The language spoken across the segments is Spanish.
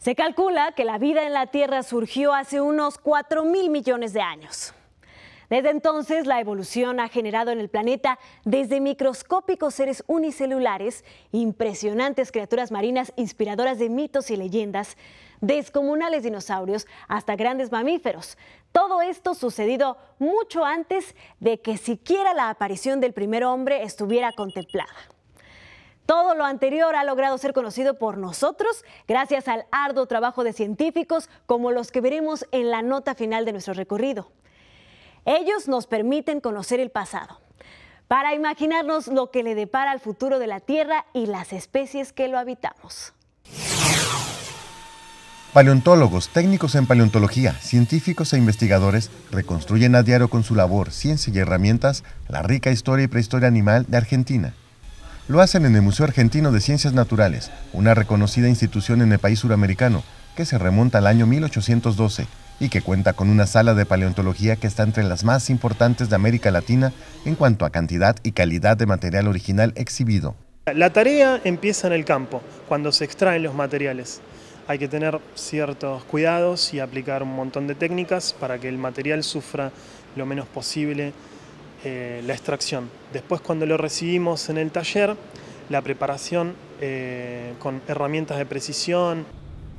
Se calcula que la vida en la Tierra surgió hace unos 4 mil millones de años. Desde entonces, la evolución ha generado en el planeta desde microscópicos seres unicelulares, impresionantes criaturas marinas inspiradoras de mitos y leyendas, descomunales dinosaurios hasta grandes mamíferos. Todo esto sucedido mucho antes de que siquiera la aparición del primer hombre estuviera contemplada. Todo lo anterior ha logrado ser conocido por nosotros gracias al arduo trabajo de científicos como los que veremos en la nota final de nuestro recorrido. Ellos nos permiten conocer el pasado para imaginarnos lo que le depara al futuro de la Tierra y las especies que lo habitamos. Paleontólogos, técnicos en paleontología, científicos e investigadores reconstruyen a diario con su labor, ciencia y herramientas la rica historia y prehistoria animal de Argentina. Lo hacen en el Museo Argentino de Ciencias Naturales, una reconocida institución en el país suramericano que se remonta al año 1812 y que cuenta con una sala de paleontología que está entre las más importantes de América Latina en cuanto a cantidad y calidad de material original exhibido. La tarea empieza en el campo, cuando se extraen los materiales. Hay que tener ciertos cuidados y aplicar un montón de técnicas para que el material sufra lo menos posible eh, la extracción. Después cuando lo recibimos en el taller, la preparación eh, con herramientas de precisión.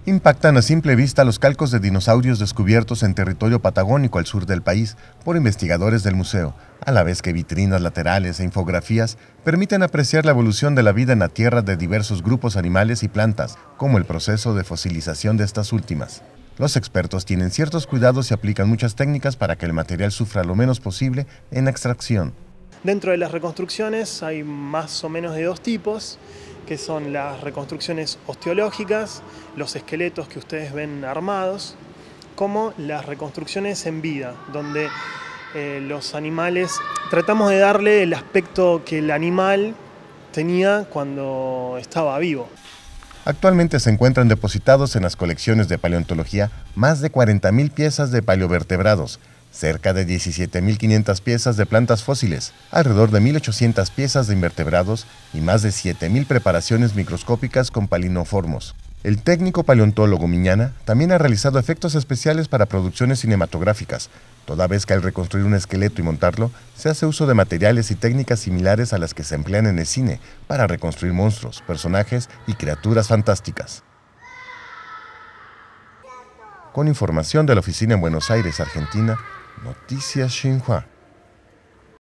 Impactan a simple vista los calcos de dinosaurios descubiertos en territorio patagónico al sur del país por investigadores del museo, a la vez que vitrinas laterales e infografías permiten apreciar la evolución de la vida en la Tierra de diversos grupos animales y plantas, como el proceso de fosilización de estas últimas. Los expertos tienen ciertos cuidados y aplican muchas técnicas para que el material sufra lo menos posible en extracción. Dentro de las reconstrucciones hay más o menos de dos tipos, que son las reconstrucciones osteológicas, los esqueletos que ustedes ven armados, como las reconstrucciones en vida, donde eh, los animales, tratamos de darle el aspecto que el animal tenía cuando estaba vivo. Actualmente se encuentran depositados en las colecciones de paleontología más de 40.000 piezas de paleovertebrados, cerca de 17.500 piezas de plantas fósiles, alrededor de 1.800 piezas de invertebrados y más de 7.000 preparaciones microscópicas con palinoformos. El técnico paleontólogo Miñana también ha realizado efectos especiales para producciones cinematográficas, toda vez que al reconstruir un esqueleto y montarlo, se hace uso de materiales y técnicas similares a las que se emplean en el cine para reconstruir monstruos, personajes y criaturas fantásticas. Con información de la oficina en Buenos Aires, Argentina, Noticias Xinhua.